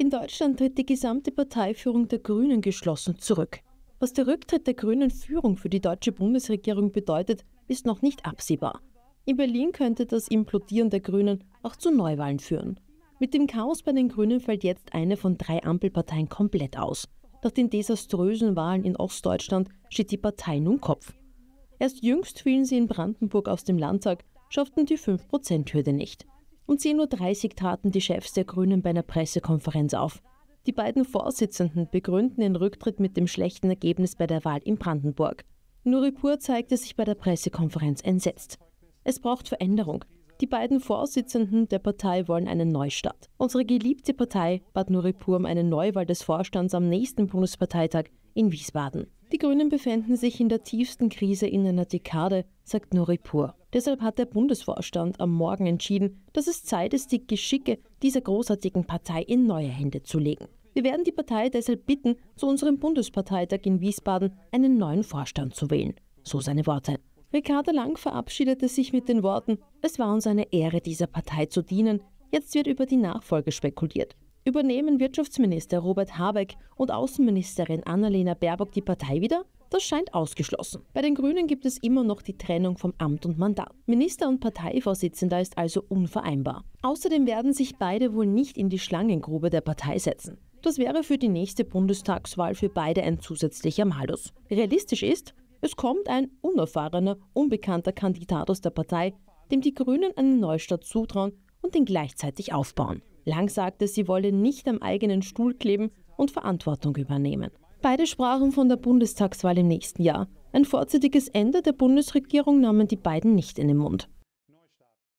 In Deutschland tritt die gesamte Parteiführung der Grünen geschlossen zurück. Was der Rücktritt der grünen Führung für die deutsche Bundesregierung bedeutet, ist noch nicht absehbar. In Berlin könnte das Implodieren der Grünen auch zu Neuwahlen führen. Mit dem Chaos bei den Grünen fällt jetzt eine von drei Ampelparteien komplett aus. Nach den desaströsen Wahlen in Ostdeutschland steht die Partei nun Kopf. Erst jüngst fielen sie in Brandenburg aus dem Landtag, schafften die 5%-Hürde nicht. Um 10.30 Uhr traten die Chefs der Grünen bei einer Pressekonferenz auf. Die beiden Vorsitzenden begründen den Rücktritt mit dem schlechten Ergebnis bei der Wahl in Brandenburg. Nuripur zeigte sich bei der Pressekonferenz entsetzt. Es braucht Veränderung. Die beiden Vorsitzenden der Partei wollen einen Neustart. Unsere geliebte Partei bat Nuripur um eine Neuwahl des Vorstands am nächsten Bundesparteitag in Wiesbaden. Die Grünen befinden sich in der tiefsten Krise in einer Dekade, sagt Noripur. Deshalb hat der Bundesvorstand am Morgen entschieden, dass es Zeit ist, die Geschicke dieser großartigen Partei in neue Hände zu legen. Wir werden die Partei deshalb bitten, zu unserem Bundesparteitag in Wiesbaden einen neuen Vorstand zu wählen. So seine Worte. Ricarda Lang verabschiedete sich mit den Worten, es war uns eine Ehre, dieser Partei zu dienen, jetzt wird über die Nachfolge spekuliert. Übernehmen Wirtschaftsminister Robert Habeck und Außenministerin Annalena Baerbock die Partei wieder? Das scheint ausgeschlossen. Bei den Grünen gibt es immer noch die Trennung vom Amt und Mandat. Minister und Parteivorsitzender ist also unvereinbar. Außerdem werden sich beide wohl nicht in die Schlangengrube der Partei setzen. Das wäre für die nächste Bundestagswahl für beide ein zusätzlicher Malus. Realistisch ist, es kommt ein unerfahrener, unbekannter Kandidat aus der Partei, dem die Grünen einen Neustart zutrauen und den gleichzeitig aufbauen. Lang sagte, sie wolle nicht am eigenen Stuhl kleben und Verantwortung übernehmen. Beide sprachen von der Bundestagswahl im nächsten Jahr. Ein vorzeitiges Ende der Bundesregierung nahmen die beiden nicht in den Mund.